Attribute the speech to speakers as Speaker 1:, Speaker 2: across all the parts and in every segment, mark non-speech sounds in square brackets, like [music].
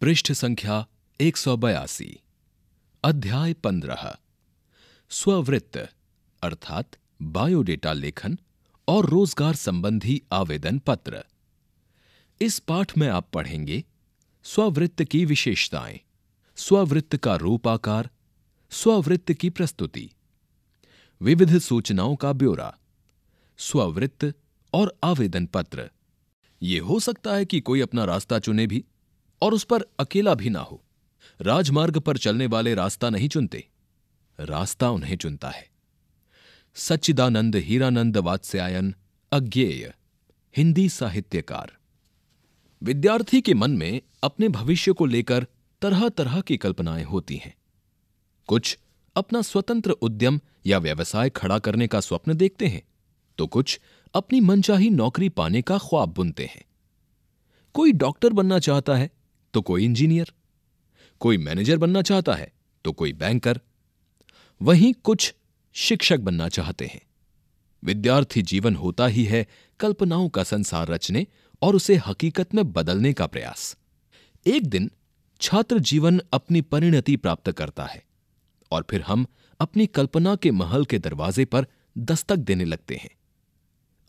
Speaker 1: पृष्ठ संख्या एक सौ बयासी अध्याय पंद्रह स्ववृत्त अर्थात बायोडेटा लेखन और रोजगार संबंधी आवेदन पत्र इस पाठ में आप पढ़ेंगे स्ववृत्त की विशेषताएं स्ववृत्त का रूप आकार स्ववृत्त की प्रस्तुति विविध सूचनाओं का ब्यौरा स्ववृत्त और आवेदन पत्र ये हो सकता है कि कोई अपना रास्ता चुने भी और उस पर अकेला भी ना हो राजमार्ग पर चलने वाले रास्ता नहीं चुनते रास्ता उन्हें चुनता है सच्चिदानंद हीरानंद वात्स्यायन अज्ञेय हिंदी साहित्यकार विद्यार्थी के मन में अपने भविष्य को लेकर तरह तरह की कल्पनाएं होती हैं कुछ अपना स्वतंत्र उद्यम या व्यवसाय खड़ा करने का स्वप्न देखते हैं तो कुछ अपनी मनचाही नौकरी पाने का ख्वाब बुनते हैं कोई डॉक्टर बनना चाहता है तो कोई इंजीनियर कोई मैनेजर बनना चाहता है तो कोई बैंकर वहीं कुछ शिक्षक बनना चाहते हैं विद्यार्थी जीवन होता ही है कल्पनाओं का संसार रचने और उसे हकीकत में बदलने का प्रयास एक दिन छात्र जीवन अपनी परिणति प्राप्त करता है और फिर हम अपनी कल्पना के महल के दरवाजे पर दस्तक देने लगते हैं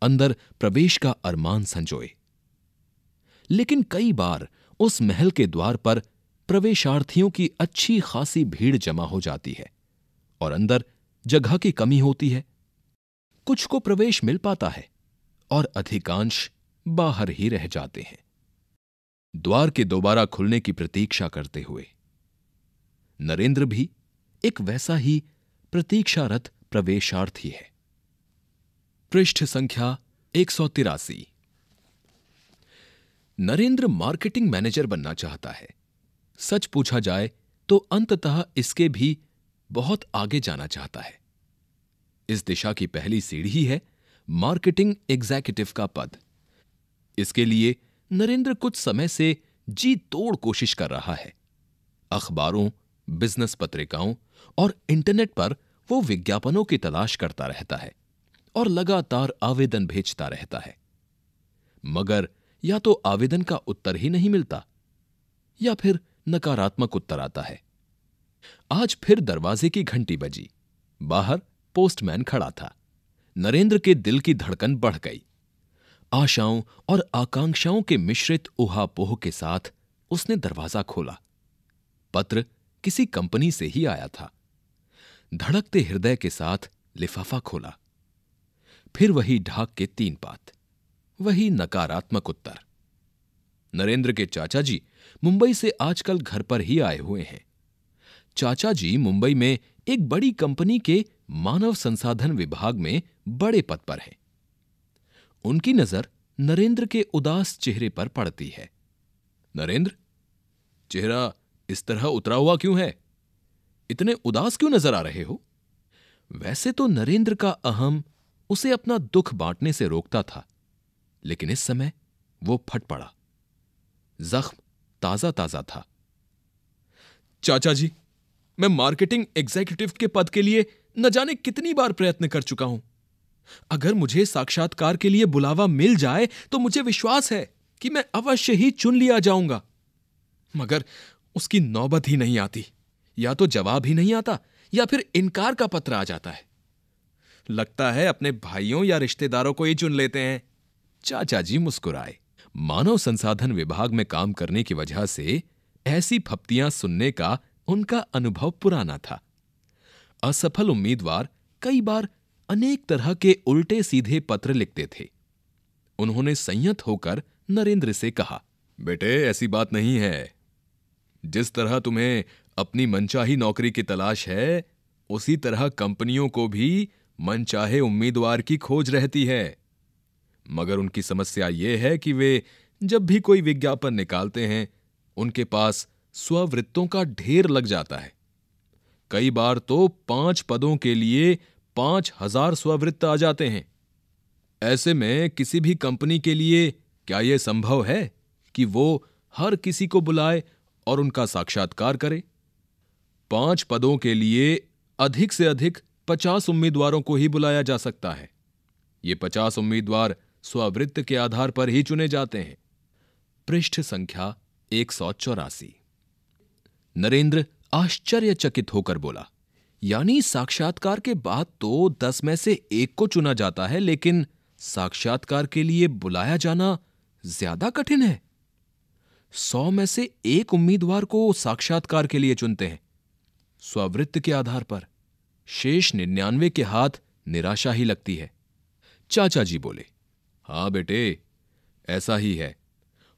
Speaker 1: अंदर प्रवेश का अरमान संजोए लेकिन कई बार उस महल के द्वार पर प्रवेशार्थियों की अच्छी खासी भीड़ जमा हो जाती है और अंदर जगह की कमी होती है कुछ को प्रवेश मिल पाता है और अधिकांश बाहर ही रह जाते हैं द्वार के दोबारा खुलने की प्रतीक्षा करते हुए नरेंद्र भी एक वैसा ही प्रतीक्षारत प्रवेशार्थी है पृष्ठ संख्या एक सौ तिरासी नरेंद्र मार्केटिंग मैनेजर बनना चाहता है सच पूछा जाए तो अंततः इसके भी बहुत आगे जाना चाहता है इस दिशा की पहली सीढ़ी है मार्केटिंग एग्जीक्यूटिव का पद इसके लिए नरेंद्र कुछ समय से जी तोड़ कोशिश कर रहा है अखबारों बिजनेस पत्रिकाओं और इंटरनेट पर वो विज्ञापनों की तलाश करता रहता है और लगातार आवेदन भेजता रहता है मगर या तो आवेदन का उत्तर ही नहीं मिलता या फिर नकारात्मक उत्तर आता है आज फिर दरवाजे की घंटी बजी बाहर पोस्टमैन खड़ा था नरेंद्र के दिल की धड़कन बढ़ गई आशाओं और आकांक्षाओं के मिश्रित उहापोह के साथ उसने दरवाजा खोला पत्र किसी कंपनी से ही आया था धड़कते हृदय के साथ लिफाफा खोला फिर वही ढाक के तीन पात वही नकारात्मक उत्तर नरेंद्र के चाचा जी मुंबई से आजकल घर पर ही आए हुए हैं चाचा जी मुंबई में एक बड़ी कंपनी के मानव संसाधन विभाग में बड़े पद पर हैं उनकी नजर नरेंद्र के उदास चेहरे पर पड़ती है नरेंद्र चेहरा इस तरह उतरा हुआ क्यों है इतने उदास क्यों नजर आ रहे हो वैसे तो नरेंद्र का अहम उसे अपना दुख बांटने से रोकता था लेकिन इस समय वो फट पड़ा जख्म ताजा ताजा था चाचा जी मैं मार्केटिंग एग्जीक्यूटिव के पद के लिए न जाने कितनी बार प्रयत्न कर चुका हूं अगर मुझे साक्षात्कार के लिए बुलावा मिल जाए तो मुझे विश्वास है कि मैं अवश्य ही चुन लिया जाऊंगा मगर उसकी नौबत ही नहीं आती या तो जवाब ही नहीं आता या फिर इनकार का पत्र आ जाता है लगता है अपने भाइयों या रिश्तेदारों को ही चुन लेते हैं चाचा जी मुस्कुराए मानव संसाधन विभाग में काम करने की वजह से ऐसी फप्तियां सुनने का उनका अनुभव पुराना था असफल उम्मीदवार कई बार अनेक तरह के उल्टे सीधे पत्र लिखते थे उन्होंने संयत होकर नरेंद्र से कहा बेटे ऐसी बात नहीं है जिस तरह तुम्हें अपनी मनचाही नौकरी की तलाश है उसी तरह कंपनियों को भी मनचाहे उम्मीदवार की खोज रहती है मगर उनकी समस्या ये है कि वे जब भी कोई विज्ञापन निकालते हैं उनके पास स्ववृत्तों का ढेर लग जाता है कई बार तो पांच पदों के लिए पांच हजार स्ववृत्त आ जाते हैं ऐसे में किसी भी कंपनी के लिए क्या यह संभव है कि वो हर किसी को बुलाए और उनका साक्षात्कार करे पांच पदों के लिए अधिक से अधिक पचास उम्मीदवारों को ही बुलाया जा सकता है ये पचास उम्मीदवार स्ववृत्त के आधार पर ही चुने जाते हैं पृष्ठ संख्या एक सौ चौरासी नरेंद्र आश्चर्यचकित होकर बोला यानी साक्षात्कार के बाद तो दस में से एक को चुना जाता है लेकिन साक्षात्कार के लिए बुलाया जाना ज्यादा कठिन है सौ में से एक उम्मीदवार को साक्षात्कार के लिए चुनते हैं स्ववृत्त के आधार पर शेष निन्यानवे के हाथ निराशा ही लगती है चाचा जी बोले हाँ बेटे ऐसा ही है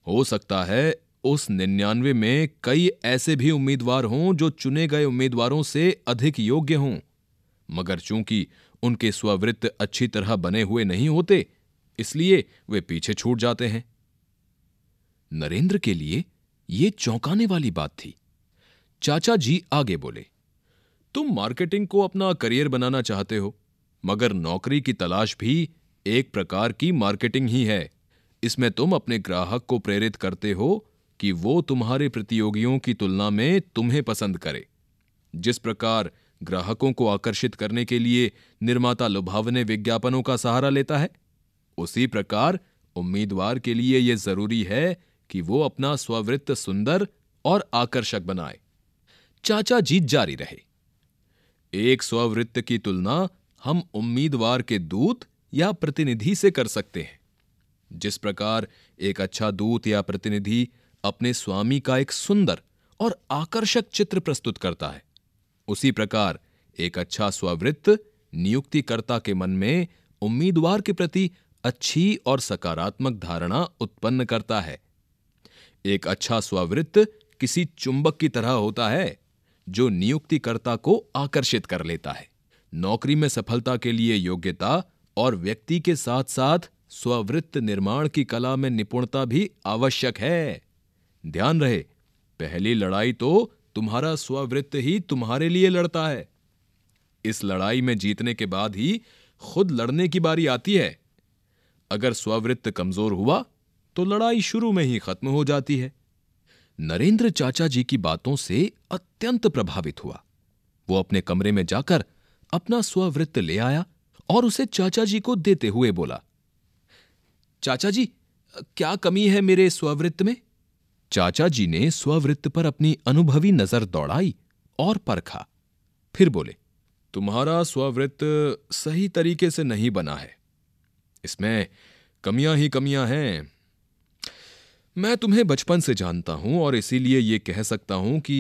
Speaker 1: हो सकता है उस निन्यानवे में कई ऐसे भी उम्मीदवार हों जो चुने गए उम्मीदवारों से अधिक योग्य हों मगर चूंकि उनके स्ववृत्त अच्छी तरह बने हुए नहीं होते इसलिए वे पीछे छूट जाते हैं नरेंद्र के लिए यह चौंकाने वाली बात थी चाचा जी आगे बोले तुम मार्केटिंग को अपना करियर बनाना चाहते हो मगर नौकरी की तलाश भी एक प्रकार की मार्केटिंग ही है इसमें तुम अपने ग्राहक को प्रेरित करते हो कि वो तुम्हारे प्रतियोगियों की तुलना में तुम्हें पसंद करे जिस प्रकार ग्राहकों को आकर्षित करने के लिए निर्माता लुभावने विज्ञापनों का सहारा लेता है उसी प्रकार उम्मीदवार के लिए यह जरूरी है कि वो अपना स्ववृत्त सुंदर और आकर्षक बनाए चाचा जीत जारी रहे एक स्ववृत्त की तुलना हम उम्मीदवार के दूत या प्रतिनिधि से कर सकते हैं जिस प्रकार एक अच्छा दूत या प्रतिनिधि अपने स्वामी का एक सुंदर और आकर्षक चित्र प्रस्तुत करता है उसी प्रकार एक अच्छा स्ववृत्त नियुक्तिकर्ता के मन में उम्मीदवार के प्रति अच्छी और सकारात्मक धारणा उत्पन्न करता है एक अच्छा स्ववृत्त किसी चुंबक की तरह होता है जो नियुक्तिकर्ता को आकर्षित कर लेता है नौकरी में सफलता के लिए योग्यता और व्यक्ति के साथ साथ स्ववृत्त निर्माण की कला में निपुणता भी आवश्यक है ध्यान रहे पहली लड़ाई तो तुम्हारा स्ववृत्त ही तुम्हारे लिए लड़ता है इस लड़ाई में जीतने के बाद ही खुद लड़ने की बारी आती है अगर स्ववृत्त कमजोर हुआ तो लड़ाई शुरू में ही खत्म हो जाती है नरेंद्र चाचा जी की बातों से अत्यंत प्रभावित हुआ वो अपने कमरे में जाकर अपना स्ववृत्त ले आया और उसे चाचा जी को देते हुए बोला चाचा जी क्या कमी है मेरे स्ववृत्त में चाचा जी ने स्ववृत्त पर अपनी अनुभवी नजर दौड़ाई और परखा फिर बोले तुम्हारा स्ववृत्त सही तरीके से नहीं बना है इसमें कमियां ही कमियां हैं मैं तुम्हें बचपन से जानता हूं और इसीलिए ये कह सकता हूं कि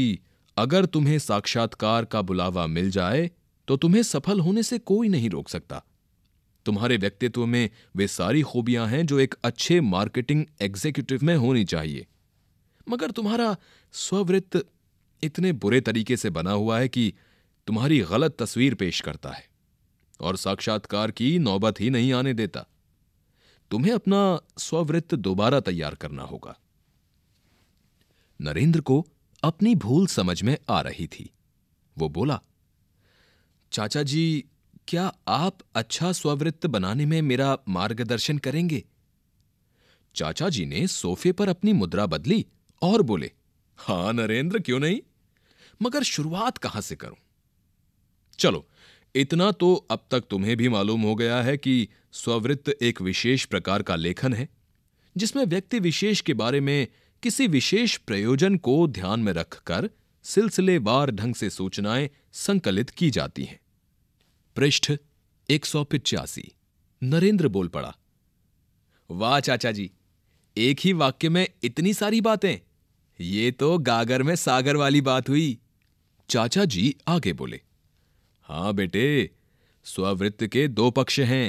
Speaker 1: अगर तुम्हें साक्षात्कार का बुलावा मिल जाए तो तुम्हें सफल होने से कोई नहीं रोक सकता तुम्हारे व्यक्तित्व में वे सारी खूबियां हैं जो एक अच्छे मार्केटिंग एग्जीक्यूटिव में होनी चाहिए मगर तुम्हारा स्ववृत्त इतने बुरे तरीके से बना हुआ है कि तुम्हारी गलत तस्वीर पेश करता है और साक्षात्कार की नौबत ही नहीं आने देता तुम्हें अपना स्ववृत्त दोबारा तैयार करना होगा नरेंद्र को अपनी भूल समझ में आ रही थी वो बोला चाचा जी क्या आप अच्छा स्ववृत्त बनाने में मेरा मार्गदर्शन करेंगे चाचा जी ने सोफे पर अपनी मुद्रा बदली और बोले हां नरेंद्र क्यों नहीं मगर शुरुआत कहां से करूं चलो इतना तो अब तक तुम्हें भी मालूम हो गया है कि स्ववृत्त एक विशेष प्रकार का लेखन है जिसमें व्यक्ति विशेष के बारे में किसी विशेष प्रयोजन को ध्यान में रखकर सिलसिलेवार ढंग से सूचनाएं संकलित की जाती हैं पृष्ठ एक सौ पिचासी नरेंद्र बोल पड़ा वाह चाचा जी एक ही वाक्य में इतनी सारी बातें ये तो गागर में सागर वाली बात हुई चाचा जी आगे बोले हां बेटे स्ववृत्त के दो पक्ष हैं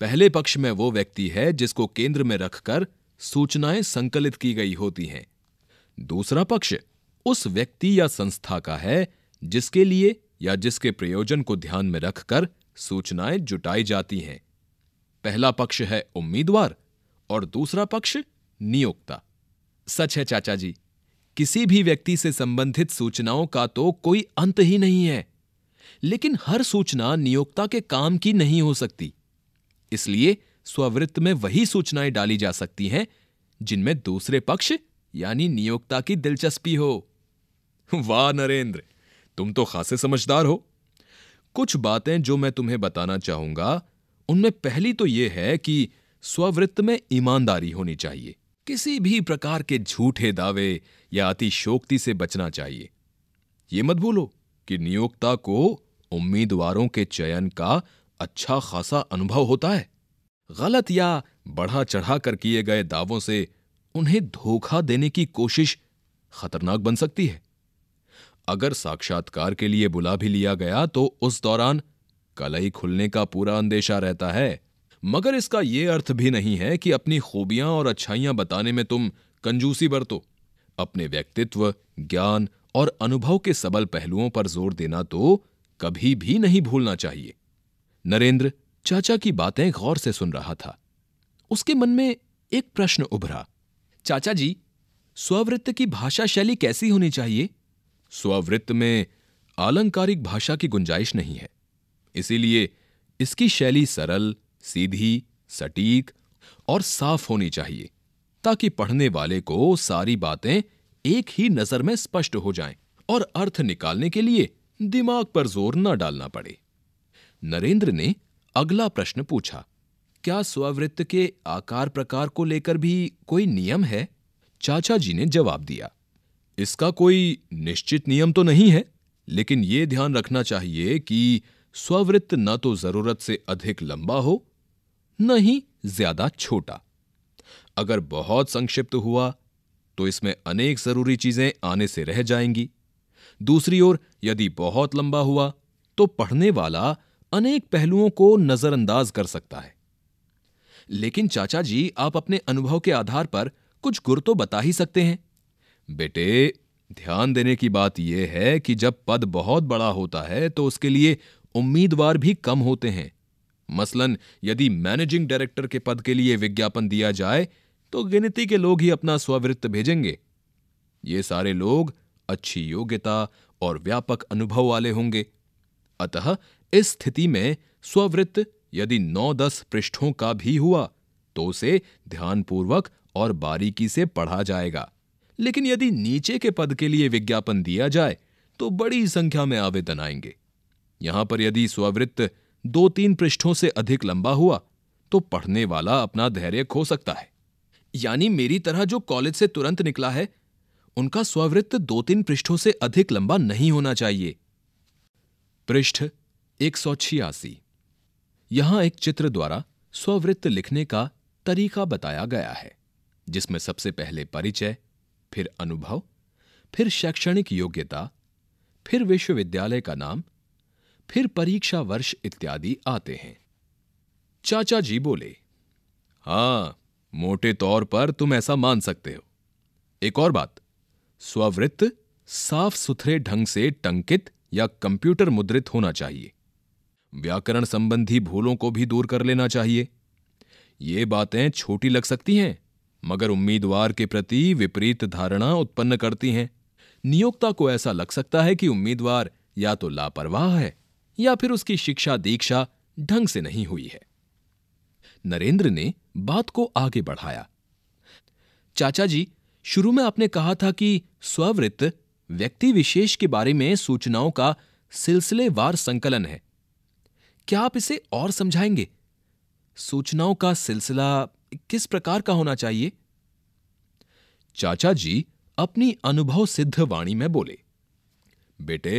Speaker 1: पहले पक्ष में वो व्यक्ति है जिसको केंद्र में रखकर सूचनाएं संकलित की गई होती हैं दूसरा पक्ष उस व्यक्ति या संस्था का है जिसके लिए या जिसके प्रयोजन को ध्यान में रखकर सूचनाएं जुटाई जाती हैं पहला पक्ष है उम्मीदवार और दूसरा पक्ष नियोक्ता सच है चाचा जी किसी भी व्यक्ति से संबंधित सूचनाओं का तो कोई अंत ही नहीं है लेकिन हर सूचना नियोक्ता के काम की नहीं हो सकती इसलिए स्ववृत्त में वही सूचनाएं डाली जा सकती हैं जिनमें दूसरे पक्ष यानी नियोक्ता की दिलचस्पी हो वाह नरेंद्र तुम तो खासे समझदार हो कुछ बातें जो मैं तुम्हें बताना चाहूंगा उनमें पहली तो यह है कि स्ववृत्त में ईमानदारी होनी चाहिए किसी भी प्रकार के झूठे दावे या अतिशोक्ति से बचना चाहिए ये मत भूलो कि नियोक्ता को उम्मीदवारों के चयन का अच्छा खासा अनुभव होता है गलत या बढ़ा चढ़ा कर किए गए दावों से उन्हें धोखा देने की कोशिश खतरनाक बन सकती है अगर साक्षात्कार के लिए बुला भी लिया गया तो उस दौरान कलई खुलने का पूरा अंदेशा रहता है मगर इसका ये अर्थ भी नहीं है कि अपनी खूबियां और अच्छाइयां बताने में तुम कंजूसी बरतो अपने व्यक्तित्व ज्ञान और अनुभव के सबल पहलुओं पर जोर देना तो कभी भी नहीं भूलना चाहिए नरेंद्र चाचा की बातें गौर से सुन रहा था उसके मन में एक प्रश्न उभरा चाचा जी स्ववृत्त की भाषा शैली कैसी होनी चाहिए स्ववृत्त में आलंकारिक भाषा की गुंजाइश नहीं है इसीलिए इसकी शैली सरल सीधी सटीक और साफ होनी चाहिए ताकि पढ़ने वाले को सारी बातें एक ही नजर में स्पष्ट हो जाएं और अर्थ निकालने के लिए दिमाग पर जोर न डालना पड़े नरेंद्र ने अगला प्रश्न पूछा क्या स्ववृत्त के आकार प्रकार को लेकर भी कोई नियम है चाचा जी ने जवाब दिया इसका कोई निश्चित नियम तो नहीं है लेकिन ये ध्यान रखना चाहिए कि स्ववृत्त न तो जरूरत से अधिक लंबा हो न ही ज्यादा छोटा अगर बहुत संक्षिप्त हुआ तो इसमें अनेक जरूरी चीजें आने से रह जाएंगी दूसरी ओर यदि बहुत लंबा हुआ तो पढ़ने वाला अनेक पहलुओं को नजरअंदाज कर सकता है लेकिन चाचा जी आप अपने अनुभव के आधार पर कुछ गुर तो बता ही सकते हैं बेटे ध्यान देने की बात यह है कि जब पद बहुत बड़ा होता है तो उसके लिए उम्मीदवार भी कम होते हैं मसलन यदि मैनेजिंग डायरेक्टर के पद के लिए विज्ञापन दिया जाए तो गिनती के लोग ही अपना स्ववृत्त भेजेंगे ये सारे लोग अच्छी योग्यता और व्यापक अनुभव वाले होंगे अतः इस स्थिति में स्ववृत्त यदि नौ दस पृष्ठों का भी हुआ तो उसे ध्यानपूर्वक और बारीकी से पढ़ा जाएगा लेकिन यदि नीचे के पद के लिए विज्ञापन दिया जाए तो बड़ी संख्या में आवेदन आएंगे यहां पर यदि स्ववृत्त दो तीन पृष्ठों से अधिक लंबा हुआ तो पढ़ने वाला अपना धैर्य खो सकता है यानी मेरी तरह जो कॉलेज से तुरंत निकला है उनका स्ववृत्त दो तीन पृष्ठों से अधिक लंबा नहीं होना चाहिए पृष्ठ एक सौ छियासी यहां एक चित्र द्वारा स्ववृत्त लिखने का तरीका बताया गया है जिसमें सबसे पहले परिचय फिर अनुभव फिर शैक्षणिक योग्यता फिर विश्वविद्यालय का नाम फिर परीक्षा वर्ष इत्यादि आते हैं चाचा जी बोले हां मोटे तौर पर तुम ऐसा मान सकते हो एक और बात स्ववृत्त साफ सुथरे ढंग से टंकित या कंप्यूटर मुद्रित होना चाहिए व्याकरण संबंधी भूलों को भी दूर कर लेना चाहिए ये बातें छोटी लग सकती हैं मगर उम्मीदवार के प्रति विपरीत धारणा उत्पन्न करती हैं नियोक्ता को ऐसा लग सकता है कि उम्मीदवार या तो लापरवाह है या फिर उसकी शिक्षा दीक्षा ढंग से नहीं हुई है नरेंद्र ने बात को आगे बढ़ाया चाचा जी शुरू में आपने कहा था कि स्ववृत्त व्यक्ति विशेष के बारे में सूचनाओं का सिलसिलेवार संकलन है क्या आप इसे और समझाएंगे सूचनाओं का सिलसिला किस प्रकार का होना चाहिए चाचा जी अपनी अनुभव सिद्ध वाणी में बोले बेटे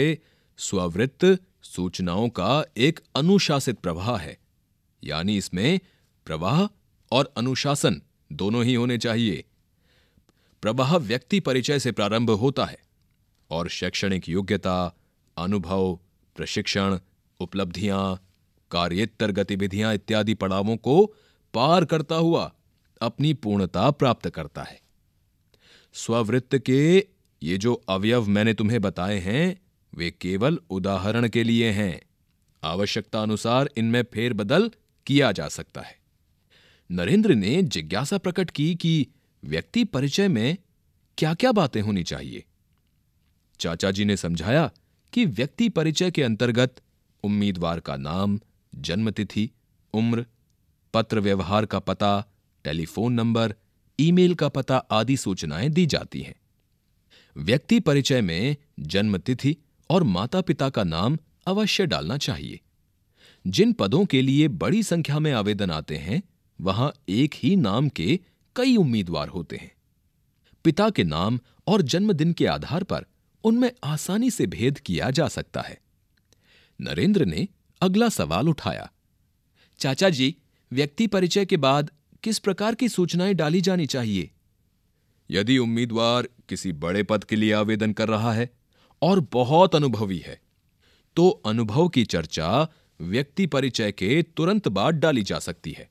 Speaker 1: स्ववृत्त सूचनाओं का एक अनुशासित प्रवाह है यानी इसमें प्रवाह और अनुशासन दोनों ही होने चाहिए प्रवाह व्यक्ति परिचय से प्रारंभ होता है और शैक्षणिक योग्यता अनुभव प्रशिक्षण उपलब्धियां कार्येतर गतिविधियां इत्यादि पड़ावों को पार करता हुआ अपनी पूर्णता प्राप्त करता है स्ववृत्त के ये जो अवयव मैंने तुम्हें बताए हैं वे केवल उदाहरण के लिए हैं आवश्यकता अनुसार इनमें फेरबदल किया जा सकता है नरेंद्र ने जिज्ञासा प्रकट की कि व्यक्ति परिचय में क्या क्या बातें होनी चाहिए चाचा जी ने समझाया कि व्यक्ति परिचय के अंतर्गत उम्मीदवार का नाम जन्मतिथि उम्र पत्र व्यवहार का पता टेलीफोन नंबर ईमेल का पता आदि सूचनाएं दी जाती हैं व्यक्ति परिचय में जन्मतिथि और माता पिता का नाम अवश्य डालना चाहिए जिन पदों के लिए बड़ी संख्या में आवेदन आते हैं वहां एक ही नाम के कई उम्मीदवार होते हैं पिता के नाम और जन्मदिन के आधार पर उनमें आसानी से भेद किया जा सकता है नरेंद्र ने अगला सवाल उठाया चाचा जी व्यक्ति परिचय के बाद किस प्रकार की सूचनाएं डाली जानी चाहिए यदि उम्मीदवार किसी बड़े पद के लिए आवेदन कर रहा है और बहुत अनुभवी है तो अनुभव की चर्चा व्यक्ति परिचय के तुरंत बाद डाली जा सकती है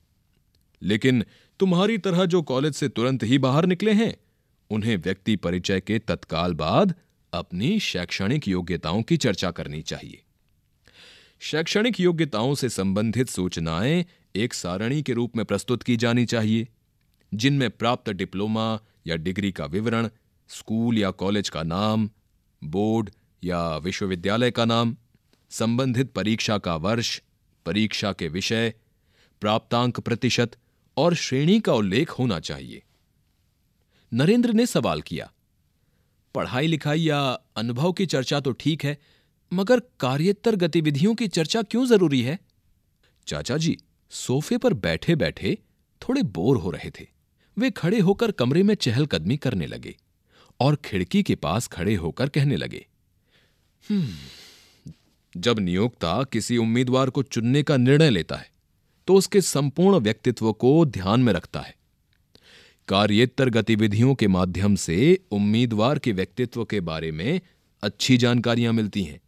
Speaker 1: लेकिन तुम्हारी तरह जो कॉलेज से तुरंत ही बाहर निकले हैं उन्हें व्यक्ति परिचय के तत्काल बाद अपनी शैक्षणिक योग्यताओं की चर्चा करनी चाहिए शैक्षणिक योग्यताओं से संबंधित सूचनाएं एक सारणी के रूप में प्रस्तुत की जानी चाहिए जिनमें प्राप्त डिप्लोमा या डिग्री का विवरण स्कूल या कॉलेज का नाम बोर्ड या विश्वविद्यालय का नाम संबंधित परीक्षा का वर्ष परीक्षा के विषय प्राप्तांक प्रतिशत और श्रेणी का उल्लेख होना चाहिए नरेंद्र ने सवाल किया पढ़ाई लिखाई या अनुभव की चर्चा तो ठीक है मगर कार्यतर गतिविधियों की चर्चा क्यों जरूरी है चाचा जी सोफे पर बैठे बैठे थोड़े बोर हो रहे थे वे खड़े होकर कमरे में चहलकदमी करने लगे और खिड़की के पास खड़े होकर कहने लगे हम्म, जब नियोक्ता किसी उम्मीदवार को चुनने का निर्णय लेता है तो उसके संपूर्ण व्यक्तित्व को ध्यान में रखता है कार्येतर गतिविधियों के माध्यम से उम्मीदवार के व्यक्तित्व के बारे में अच्छी जानकारियां मिलती हैं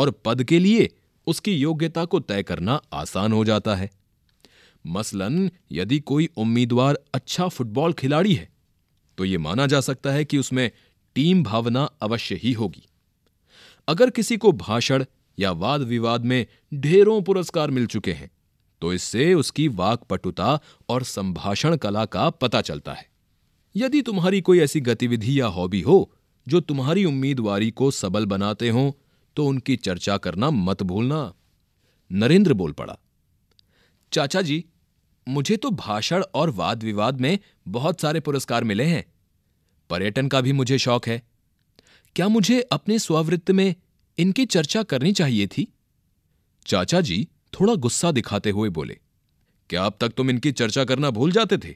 Speaker 1: और पद के लिए उसकी योग्यता को तय करना आसान हो जाता है मसलन यदि कोई उम्मीदवार अच्छा फुटबॉल खिलाड़ी है तो ये माना जा सकता है कि उसमें टीम भावना अवश्य ही होगी अगर किसी को भाषण या वाद विवाद में ढेरों पुरस्कार मिल चुके हैं तो इससे उसकी वाकपटुता और संभाषण कला का पता चलता है यदि तुम्हारी कोई ऐसी गतिविधि या हॉबी हो जो तुम्हारी उम्मीदवारी को सबल बनाते हो तो उनकी चर्चा करना मत भूलना नरेंद्र बोल पड़ा चाचा जी मुझे तो भाषण और वाद विवाद में बहुत सारे पुरस्कार मिले हैं पर्यटन का भी मुझे शौक है क्या मुझे अपने स्ववृत्त में इनकी चर्चा करनी चाहिए थी चाचा जी थोड़ा गुस्सा दिखाते हुए बोले क्या अब तक तुम इनकी चर्चा करना भूल जाते थे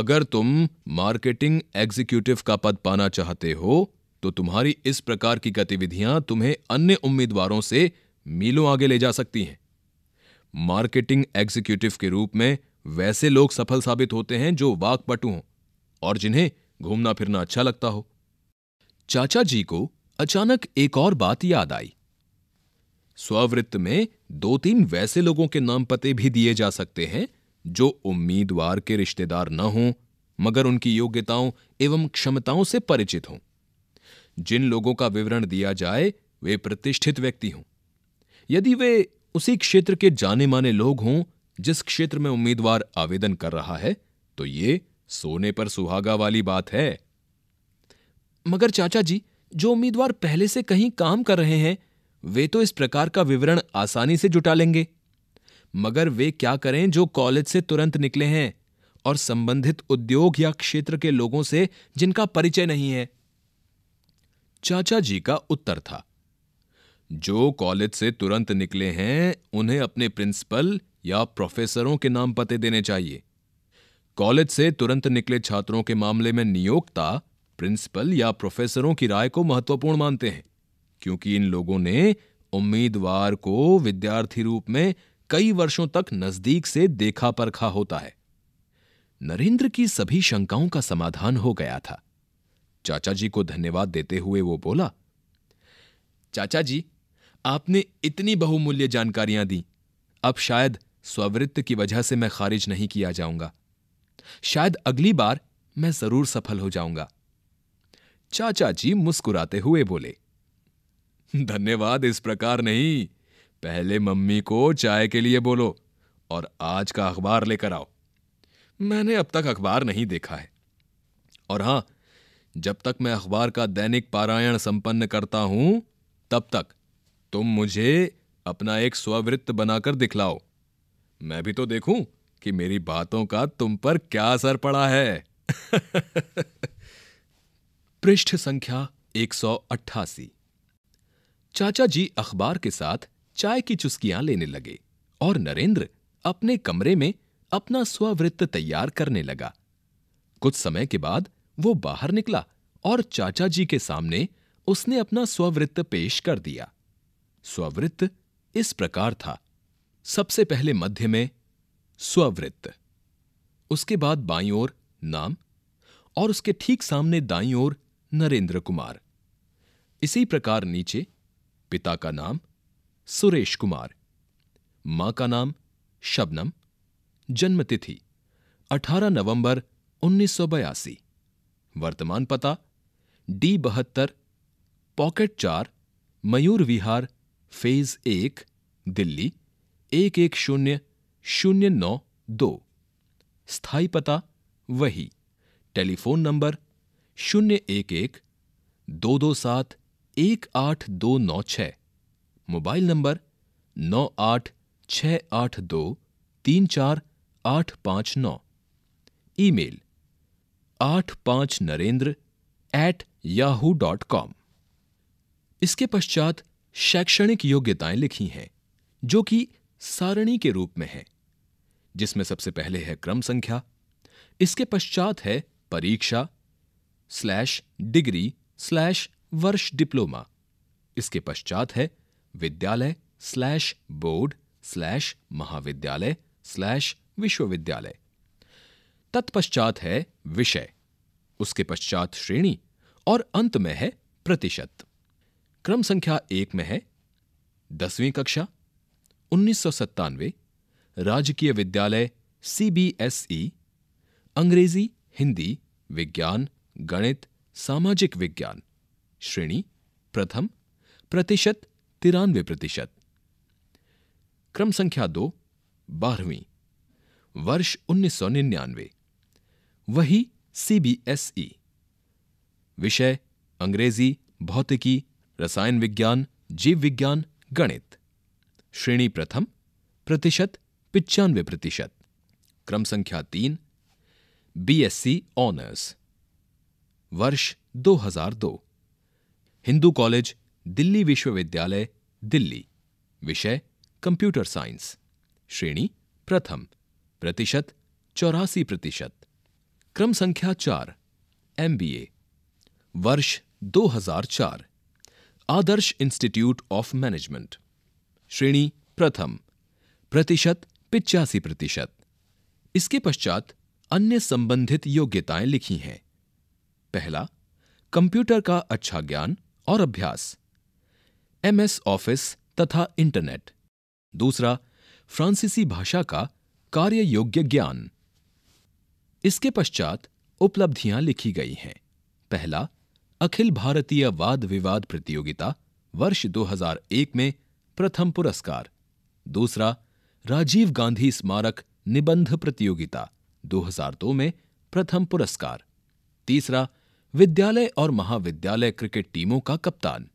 Speaker 1: अगर तुम मार्केटिंग एग्जीक्यूटिव का पद पाना चाहते हो तो तुम्हारी इस प्रकार की गतिविधियां तुम्हें अन्य उम्मीदवारों से मीलों आगे ले जा सकती हैं मार्केटिंग एग्जीक्यूटिव के रूप में वैसे लोग सफल साबित होते हैं जो वाकपटु हों और जिन्हें घूमना फिरना अच्छा लगता हो चाचा जी को अचानक एक और बात याद आई स्ववृत्त में दो तीन वैसे लोगों के नाम पते भी दिए जा सकते हैं जो उम्मीदवार के रिश्तेदार न हों मगर उनकी योग्यताओं एवं क्षमताओं से परिचित हों जिन लोगों का विवरण दिया जाए वे प्रतिष्ठित व्यक्ति हों यदि वे उसी क्षेत्र के जाने माने लोग हों जिस क्षेत्र में उम्मीदवार आवेदन कर रहा है तो ये सोने पर सुहागा वाली बात है मगर चाचा जी जो उम्मीदवार पहले से कहीं काम कर रहे हैं वे तो इस प्रकार का विवरण आसानी से जुटा लेंगे मगर वे क्या करें जो कॉलेज से तुरंत निकले हैं और संबंधित उद्योग या क्षेत्र के लोगों से जिनका परिचय नहीं है चाचा जी का उत्तर था जो कॉलेज से तुरंत निकले हैं उन्हें अपने प्रिंसिपल या प्रोफेसरों के नाम पते देने चाहिए कॉलेज से तुरंत निकले छात्रों के मामले में नियोक्ता प्रिंसिपल या प्रोफेसरों की राय को महत्वपूर्ण मानते हैं क्योंकि इन लोगों ने उम्मीदवार को विद्यार्थी रूप में कई वर्षों तक नजदीक से देखा परखा होता है नरेंद्र की सभी शंकाओं का समाधान हो गया था चाचा जी को धन्यवाद देते हुए वो बोला चाचा जी आपने इतनी बहुमूल्य जानकारियां दी अब शायद स्ववृत्त की वजह से मैं खारिज नहीं किया जाऊंगा शायद अगली बार मैं जरूर सफल हो जाऊंगा चाचा जी मुस्कुराते हुए बोले धन्यवाद इस प्रकार नहीं पहले मम्मी को चाय के लिए बोलो और आज का अखबार लेकर आओ मैंने अब तक अखबार नहीं देखा है और हां जब तक मैं अखबार का दैनिक पारायण संपन्न करता हूं तब तक तुम मुझे अपना एक स्ववृत्त बनाकर दिखलाओ मैं भी तो देखूं कि मेरी बातों का तुम पर क्या असर पड़ा है [laughs] पृष्ठ संख्या 188 चाचा जी अखबार के साथ चाय की चुस्कियां लेने लगे और नरेंद्र अपने कमरे में अपना स्ववृत्त तैयार करने लगा कुछ समय के बाद वो बाहर निकला और चाचा जी के सामने उसने अपना स्ववृत्त पेश कर दिया स्ववृत्त इस प्रकार था सबसे पहले मध्य में स्ववृत्त उसके बाद बाई ओर नाम और उसके ठीक सामने दाई ओर नरेंद्र कुमार इसी प्रकार नीचे पिता का नाम सुरेश कुमार मां का नाम शबनम जन्मतिथि 18 नवंबर उन्नीस वर्तमान पता डी बहत्तर पॉकेट चार मयूर विहार फेज एक दिल्ली एक एक शून्य शून्य नौ दो स्थायी पता वही टेलीफोन नंबर शून्य एक एक दो दो सात एक आठ दो नौ छ मोबाइल नंबर नौ आठ छ आठ दो तीन चार आठ पाँच नौ ईमेल आठ पाँच Narendra at Yahoo dot com इसके पश्चात शैक्षणिक योग्यताएं लिखी हैं जो कि सारणी के रूप में है जिसमें सबसे पहले है क्रम संख्या इसके पश्चात है परीक्षा स्लैश डिग्री स्लैश वर्ष डिप्लोमा इसके पश्चात है विद्यालय स्लैश बोर्ड स्लैश महाविद्यालय स्लैश विश्वविद्यालय तत्पश्चात है विषय उसके पश्चात श्रेणी और अंत में है प्रतिशत क्रम संख्या एक में है दसवीं कक्षा उन्नीस सौ सत्तानवे राजकीय विद्यालय सीबीएसई e, अंग्रेजी हिंदी विज्ञान गणित सामाजिक विज्ञान श्रेणी प्रथम प्रतिशत तिरानवे प्रतिशत क्रम संख्या दो बारहवीं वर्ष उन्नीस सौ निन्यानवे वही सीबीएसई e। विषय अंग्रेजी भौतिकी रसायन विज्ञान जीव विज्ञान गणित श्रेणी प्रथम प्रतिशत पिचानवे प्रतिशत क्रम संख्या तीन बीएससी ऑनर्स वर्ष 2002 हिंदू कॉलेज दिल्ली विश्वविद्यालय दिल्ली विषय कंप्यूटर साइंस श्रेणी प्रथम प्रतिशत चौरासी प्रतिशत क्रम संख्या चार एमबीए वर्ष 2004 आदर्श इंस्टीट्यूट ऑफ मैनेजमेंट श्रेणी प्रथम प्रतिशत पिचासी प्रतिशत इसके पश्चात अन्य संबंधित योग्यताएं लिखी हैं पहला कंप्यूटर का अच्छा ज्ञान और अभ्यास एमएस ऑफिस तथा इंटरनेट दूसरा फ्रांसीसी भाषा का कार्य योग्य ज्ञान इसके पश्चात उपलब्धियां लिखी गई हैं पहला अखिल भारतीय वाद विवाद प्रतियोगिता वर्ष 2001 में प्रथम पुरस्कार दूसरा राजीव गांधी स्मारक निबंध प्रतियोगिता 2002 में प्रथम पुरस्कार तीसरा विद्यालय और महाविद्यालय क्रिकेट टीमों का कप्तान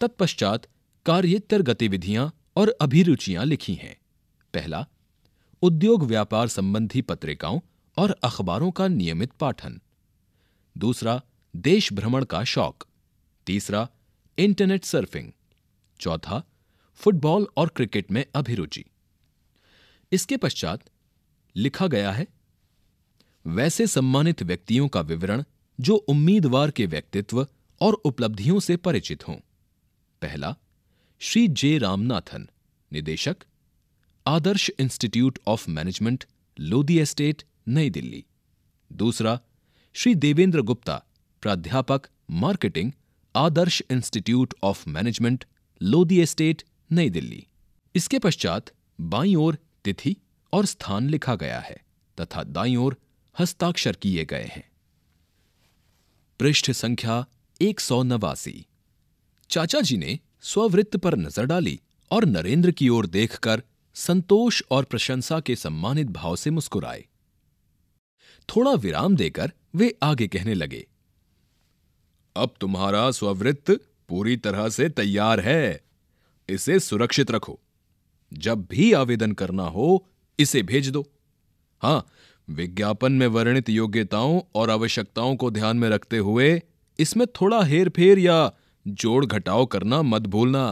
Speaker 1: तत्पश्चात कार्यतर गतिविधियां और अभिरुचियां लिखी हैं पहला उद्योग व्यापार संबंधी पत्रिकाओं और अखबारों का नियमित पाठन दूसरा देश भ्रमण का शौक तीसरा इंटरनेट सर्फिंग चौथा फुटबॉल और क्रिकेट में अभिरुचि इसके पश्चात लिखा गया है वैसे सम्मानित व्यक्तियों का विवरण जो उम्मीदवार के व्यक्तित्व और उपलब्धियों से परिचित हों पहला श्री जे रामनाथन निदेशक Adarsh institute of management Lodhi estate Nai Delhi दूसरा श्री देवेंद्र गुप्ता प्राध्यापक marketing Adarsh institute of management Lodhi estate Nai Delhi इसके पश्चात बाई ओर तिथि और स्थान लिखा गया है तथा दाई ओर हस्ताक्षर किए गए हैं पृष्ठ संख्या एक सौ नवासी चाचा जी ने स्ववृत्त पर नजर डाली और नरेंद्र की ओर देखकर संतोष और प्रशंसा के सम्मानित भाव से मुस्कुराए थोड़ा विराम देकर वे आगे कहने लगे अब तुम्हारा स्ववृत्त पूरी तरह से तैयार है इसे सुरक्षित रखो जब भी आवेदन करना हो इसे भेज दो हां विज्ञापन में वर्णित योग्यताओं और आवश्यकताओं को ध्यान में रखते हुए इसमें थोड़ा हेर फेर या जोड़ घटाव करना मत भूलना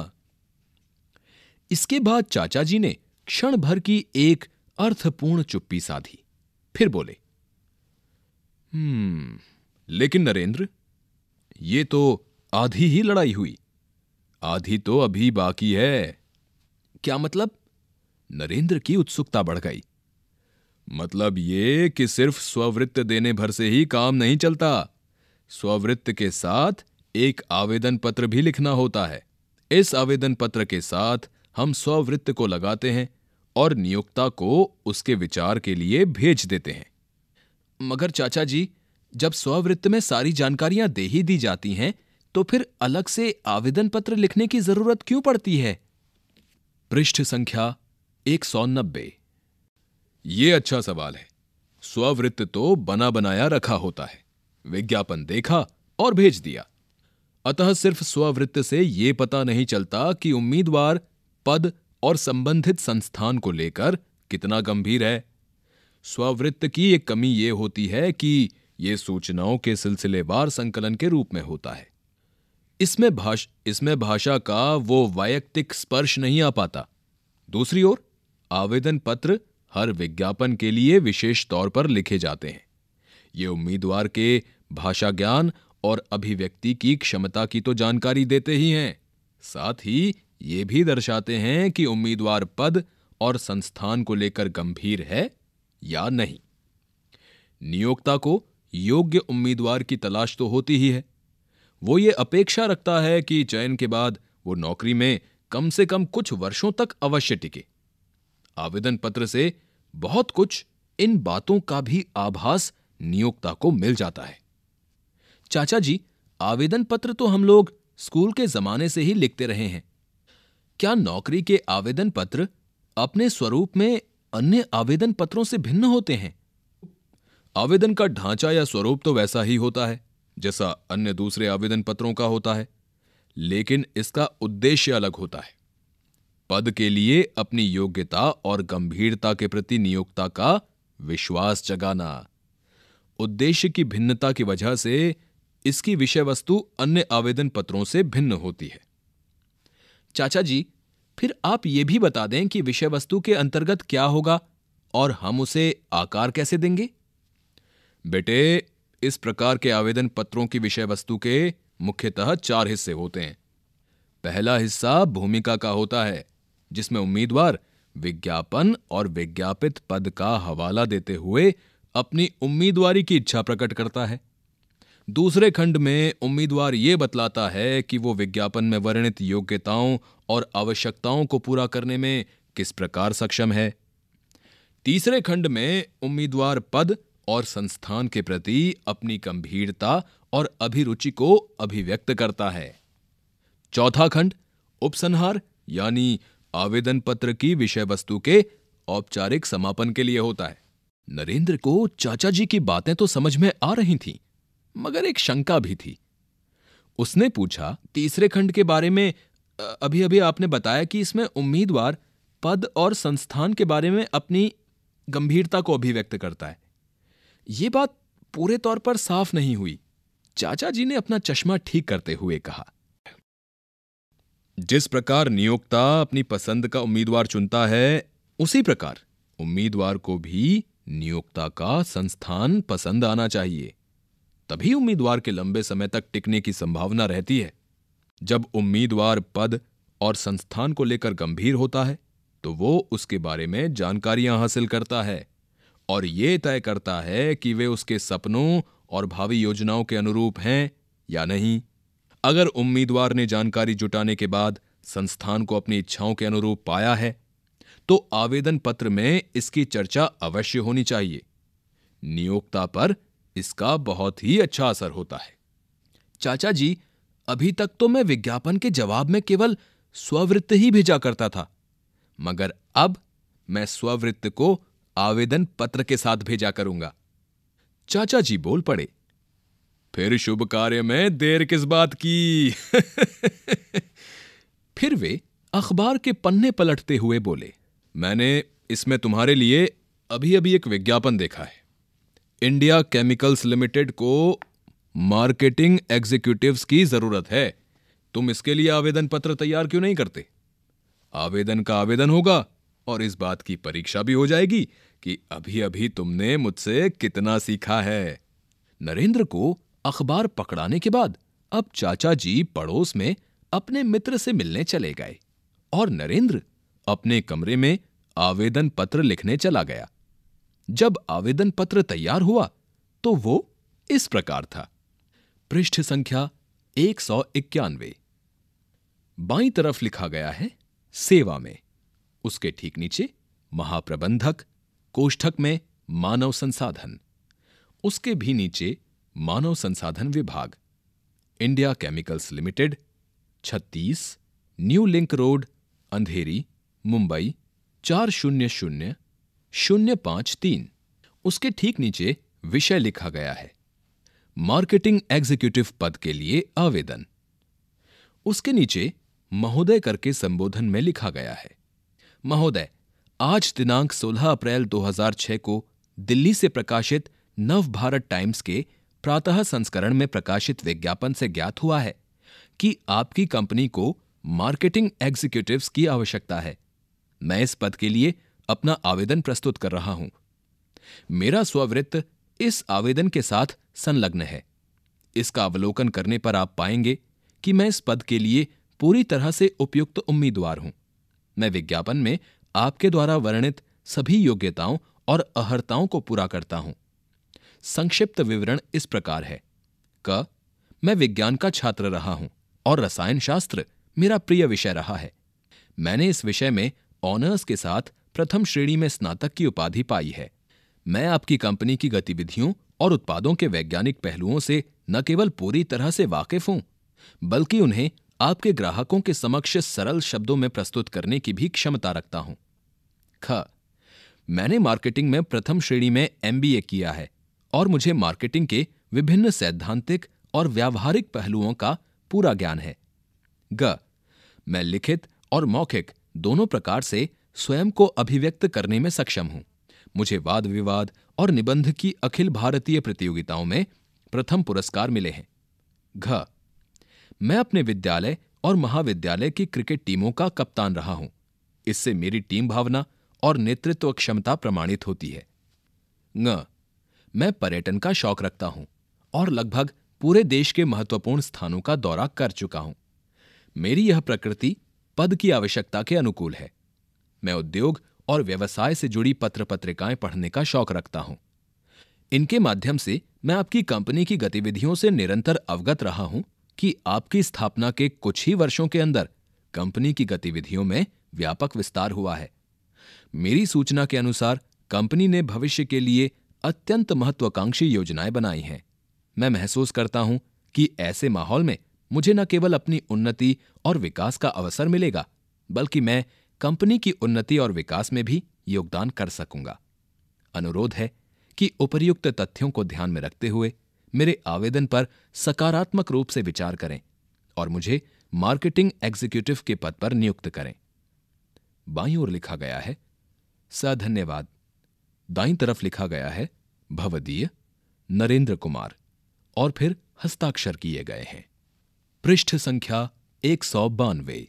Speaker 1: इसके बाद चाचा जी ने क्षण भर की एक अर्थपूर्ण चुप्पी साधी फिर बोले हम्म लेकिन नरेंद्र ये तो आधी ही लड़ाई हुई आधी तो अभी बाकी है क्या मतलब नरेंद्र की उत्सुकता बढ़ गई मतलब ये कि सिर्फ स्ववृत्त देने भर से ही काम नहीं चलता स्ववृत्त के साथ एक आवेदन पत्र भी लिखना होता है इस आवेदन पत्र के साथ हम स्ववृत्त को लगाते हैं और नियोक्ता को उसके विचार के लिए भेज देते हैं मगर चाचा जी जब स्ववृत्त में सारी जानकारियां दे ही दी जाती हैं तो फिर अलग से आवेदन पत्र लिखने की जरूरत क्यों पड़ती है पृष्ठ संख्या एक सौ नब्बे ये अच्छा सवाल है स्ववृत्त तो बना बनाया रखा होता है विज्ञापन देखा और भेज दिया अतः सिर्फ स्ववृत्त से यह पता नहीं चलता कि उम्मीदवार पद और संबंधित संस्थान को लेकर कितना गंभीर है स्ववृत्त की एक कमी यह होती है कि ये सूचनाओं के सिलसिलेवार संकलन के रूप में होता है इसमें भाष इसमें भाषा का वो वैयक्तिक स्पर्श नहीं आ पाता दूसरी ओर आवेदन पत्र हर विज्ञापन के लिए विशेष तौर पर लिखे जाते हैं ये उम्मीदवार के भाषा ज्ञान और अभिव्यक्ति की क्षमता की तो जानकारी देते ही हैं साथ ही ये भी दर्शाते हैं कि उम्मीदवार पद और संस्थान को लेकर गंभीर है या नहीं नियोक्ता को योग्य उम्मीदवार की तलाश तो होती ही है वो ये अपेक्षा रखता है कि चयन के बाद वो नौकरी में कम से कम कुछ वर्षों तक अवश्य टिके आवेदन पत्र से बहुत कुछ इन बातों का भी आभास नियोक्ता को मिल जाता है चाचा जी आवेदन पत्र तो हम लोग स्कूल के जमाने से ही लिखते रहे हैं क्या नौकरी के आवेदन पत्र अपने स्वरूप में अन्य आवेदन पत्रों से भिन्न होते हैं आवेदन का ढांचा या स्वरूप तो वैसा ही होता है जैसा अन्य दूसरे आवेदन पत्रों का होता है लेकिन इसका उद्देश्य अलग होता है पद के लिए अपनी योग्यता और गंभीरता के प्रति नियोक्ता का विश्वास जगाना उद्देश्य की भिन्नता की वजह से इसकी विषय वस्तु अन्य आवेदन पत्रों से भिन्न होती है चाचा जी फिर आप ये भी बता दें कि विषय वस्तु के अंतर्गत क्या होगा और हम उसे आकार कैसे देंगे बेटे इस प्रकार के आवेदन पत्रों की विषय वस्तु के मुख्यतः चार हिस्से होते हैं पहला हिस्सा भूमिका का होता है जिसमें उम्मीदवार विज्ञापन और विज्ञापित पद का हवाला देते हुए अपनी उम्मीदवारी की इच्छा प्रकट करता है दूसरे खंड में उम्मीदवार ये बतलाता है कि वो विज्ञापन में वर्णित योग्यताओं और आवश्यकताओं को पूरा करने में किस प्रकार सक्षम है तीसरे खंड में उम्मीदवार पद और संस्थान के प्रति अपनी गंभीरता और अभिरुचि को अभिव्यक्त करता है चौथा खंड उपसंहार यानी आवेदन पत्र की विषय वस्तु के औपचारिक समापन के लिए होता है नरेंद्र को चाचा जी की बातें तो समझ में आ रही थी मगर एक शंका भी थी उसने पूछा तीसरे खंड के बारे में अभी अभी आपने बताया कि इसमें उम्मीदवार पद और संस्थान के बारे में अपनी गंभीरता को अभिव्यक्त करता है ये बात पूरे तौर पर साफ नहीं हुई चाचा जी ने अपना चश्मा ठीक करते हुए कहा जिस प्रकार नियोक्ता अपनी पसंद का उम्मीदवार चुनता है उसी प्रकार उम्मीदवार को भी नियोक्ता का संस्थान पसंद आना चाहिए तभी उम्मीदवार के लंबे समय तक टिकने की संभावना रहती है जब उम्मीदवार पद और संस्थान को लेकर गंभीर होता है तो वो उसके बारे में जानकारियां हासिल करता है और ये तय करता है कि वे उसके सपनों और भावी योजनाओं के अनुरूप हैं या नहीं अगर उम्मीदवार ने जानकारी जुटाने के बाद संस्थान को अपनी इच्छाओं के अनुरूप पाया है तो आवेदन पत्र में इसकी चर्चा अवश्य होनी चाहिए नियोक्ता पर इसका बहुत ही अच्छा असर होता है चाचा जी अभी तक तो मैं विज्ञापन के जवाब में केवल स्ववृत्त ही भेजा करता था मगर अब मैं स्ववृत्त को आवेदन पत्र के साथ भेजा करूंगा चाचा जी बोल पड़े फिर शुभ कार्य में देर किस बात की [laughs] फिर वे अखबार के पन्ने पलटते हुए बोले मैंने इसमें तुम्हारे लिए अभी अभी एक विज्ञापन देखा है इंडिया केमिकल्स लिमिटेड को मार्केटिंग एग्जीक्यूटिव की जरूरत है तुम इसके लिए आवेदन पत्र तैयार क्यों नहीं करते आवेदन का आवेदन होगा और इस बात की परीक्षा भी हो जाएगी कि अभी अभी तुमने मुझसे कितना सीखा है नरेंद्र को अखबार पकड़ाने के बाद अब चाचा जी पड़ोस में अपने मित्र से मिलने चले गए और नरेंद्र अपने कमरे में आवेदन पत्र लिखने चला गया जब आवेदन पत्र तैयार हुआ तो वो इस प्रकार था पृष्ठ संख्या एक सौ इक्यानवे बाई तरफ लिखा गया है सेवा में उसके ठीक नीचे महाप्रबंधक कोष्ठक में मानव संसाधन उसके भी नीचे मानव संसाधन विभाग इंडिया केमिकल्स लिमिटेड छत्तीस new link road Andheri Mumbai चार शून्य शून्य शून्य पांच तीन उसके ठीक नीचे विषय लिखा गया है मार्केटिंग एग्जीक्यूटिव पद के लिए आवेदन उसके नीचे महोदय करके संबोधन में लिखा गया है महोदय आज दिनांक 16 अप्रैल 2006 को दिल्ली से प्रकाशित नव भारत टाइम्स के प्रातः संस्करण में प्रकाशित विज्ञापन से ज्ञात हुआ है कि आपकी कंपनी को मार्केटिंग एग्जीक्यूटिव्स की आवश्यकता है मैं इस पद के लिए अपना आवेदन प्रस्तुत कर रहा हूं मेरा स्ववृत्त इस आवेदन के साथ संलग्न है इसका अवलोकन करने पर आप पाएंगे कि मैं इस पद के लिए पूरी तरह से उपयुक्त उम्मीदवार हूं मैं विज्ञापन में आपके द्वारा वर्णित सभी योग्यताओं और अहर्ताओं को पूरा करता हूं संक्षिप्त विवरण इस प्रकार है क मैं विज्ञान का छात्र रहा हूं और रसायन शास्त्र मेरा प्रिय विषय रहा है मैंने इस विषय में ऑनर्स के साथ प्रथम श्रेणी में स्नातक की उपाधि पाई है मैं आपकी कंपनी की गतिविधियों और उत्पादों के वैज्ञानिक पहलुओं से न केवल पूरी तरह से वाकिफ हूं बल्कि उन्हें आपके ग्राहकों के समक्ष सरल शब्दों में प्रस्तुत करने की भी क्षमता रखता हूं ख मैंने मार्केटिंग में प्रथम श्रेणी में एमबीए किया है और मुझे मार्केटिंग के विभिन्न सैद्धांतिक और व्यावहारिक पहलुओं का पूरा ज्ञान है ग मैं लिखित और मौखिक दोनों प्रकार से स्वयं को अभिव्यक्त करने में सक्षम हूं मुझे वाद विवाद और निबंध की अखिल भारतीय प्रतियोगिताओं में प्रथम पुरस्कार मिले हैं घ मैं अपने विद्यालय और महाविद्यालय की क्रिकेट टीमों का कप्तान रहा हूं इससे मेरी टीम भावना और नेतृत्व क्षमता प्रमाणित होती है न मैं पर्यटन का शौक रखता हूं और लगभग पूरे देश के महत्वपूर्ण स्थानों का दौरा कर चुका हूं मेरी यह प्रकृति पद की आवश्यकता के अनुकूल है मैं उद्योग और व्यवसाय से जुड़ी पत्र पत्रिकाएं पढ़ने का शौक रखता हूं इनके माध्यम से मैं आपकी कंपनी की गतिविधियों से निरंतर अवगत रहा हूं कि आपकी स्थापना के कुछ ही वर्षों के अंदर कंपनी की गतिविधियों में व्यापक विस्तार हुआ है मेरी सूचना के अनुसार कंपनी ने भविष्य के लिए अत्यंत महत्वाकांक्षी योजनाएं बनाई हैं मैं महसूस करता हूं कि ऐसे माहौल में मुझे न केवल अपनी उन्नति और विकास का अवसर मिलेगा बल्कि मैं कंपनी की उन्नति और विकास में भी योगदान कर सकूंगा अनुरोध है कि उपर्युक्त तथ्यों को ध्यान में रखते हुए मेरे आवेदन पर सकारात्मक रूप से विचार करें और मुझे मार्केटिंग एग्जीक्यूटिव के पद पर नियुक्त करें बाई ओर लिखा गया है सधन्यवाद दाई तरफ लिखा गया है भवदीय नरेंद्र कुमार और फिर हस्ताक्षर किए गए हैं पृष्ठ संख्या एक सौ बानवे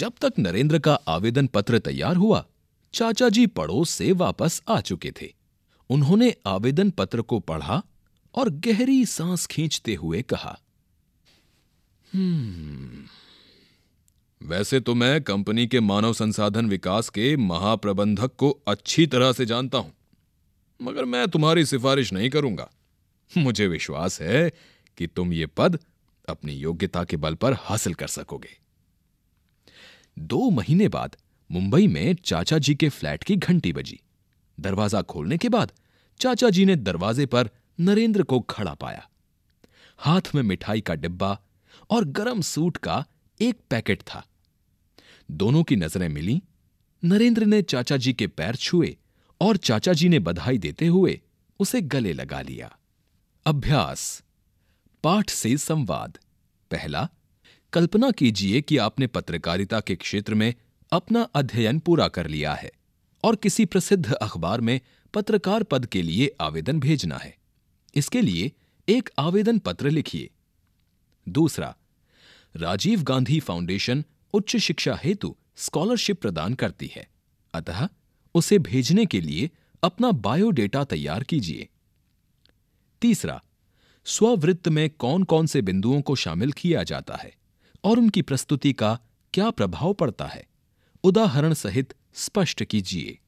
Speaker 1: जब तक नरेंद्र का आवेदन पत्र तैयार हुआ चाचा जी पड़ोस से वापस आ चुके थे उन्होंने आवेदन पत्र को पढ़ा और गहरी सांस खींचते हुए कहा हम्म, वैसे तो मैं कंपनी के मानव संसाधन विकास के महाप्रबंधक को अच्छी तरह से जानता हूं मगर मैं तुम्हारी सिफारिश नहीं करूंगा मुझे विश्वास है कि तुम ये पद अपनी योग्यता के बल पर हासिल कर सकोगे दो महीने बाद मुंबई में चाचा जी के फ्लैट की घंटी बजी दरवाजा खोलने के बाद चाचा जी ने दरवाजे पर नरेंद्र को खड़ा पाया हाथ में मिठाई का डिब्बा और गरम सूट का एक पैकेट था दोनों की नजरें मिली नरेंद्र ने चाचा जी के पैर छुए और चाचा जी ने बधाई देते हुए उसे गले लगा लिया अभ्यास पाठ से संवाद पहला कल्पना कीजिए कि आपने पत्रकारिता के क्षेत्र में अपना अध्ययन पूरा कर लिया है और किसी प्रसिद्ध अखबार में पत्रकार पद के लिए आवेदन भेजना है इसके लिए एक आवेदन पत्र लिखिए दूसरा राजीव गांधी फाउंडेशन उच्च शिक्षा हेतु स्कॉलरशिप प्रदान करती है अतः उसे भेजने के लिए अपना बायोडेटा तैयार कीजिए तीसरा स्ववृत्त में कौन कौन से बिंदुओं को शामिल किया जाता है और उनकी प्रस्तुति का क्या प्रभाव पड़ता है उदाहरण सहित स्पष्ट कीजिए